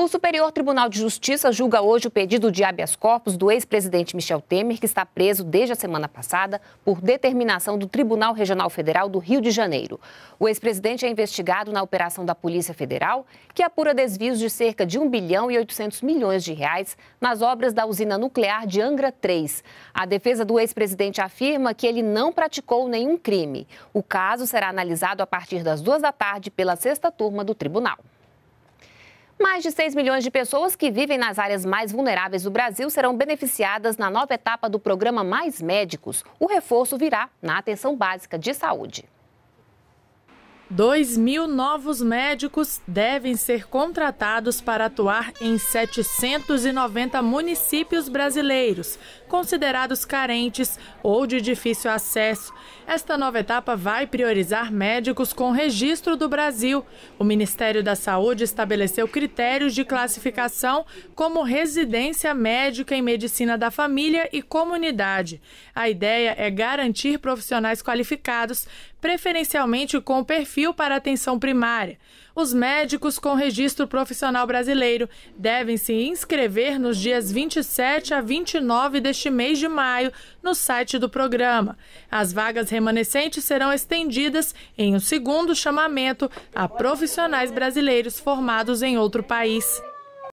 O Superior Tribunal de Justiça julga hoje o pedido de habeas corpus do ex-presidente Michel Temer, que está preso desde a semana passada por determinação do Tribunal Regional Federal do Rio de Janeiro. O ex-presidente é investigado na operação da Polícia Federal, que apura desvios de cerca de 1 bilhão e 800 milhões de reais nas obras da usina nuclear de Angra 3. A defesa do ex-presidente afirma que ele não praticou nenhum crime. O caso será analisado a partir das duas da tarde pela sexta turma do tribunal. Mais de 6 milhões de pessoas que vivem nas áreas mais vulneráveis do Brasil serão beneficiadas na nova etapa do programa Mais Médicos. O reforço virá na atenção básica de saúde. 2 mil novos médicos devem ser contratados para atuar em 790 municípios brasileiros, considerados carentes ou de difícil acesso. Esta nova etapa vai priorizar médicos com registro do Brasil. O Ministério da Saúde estabeleceu critérios de classificação como residência médica em medicina da família e comunidade. A ideia é garantir profissionais qualificados, preferencialmente com perfil perfil para atenção primária. Os médicos com registro profissional brasileiro devem se inscrever nos dias 27 a 29 deste mês de maio no site do programa. As vagas remanescentes serão estendidas em um segundo chamamento a profissionais brasileiros formados em outro país.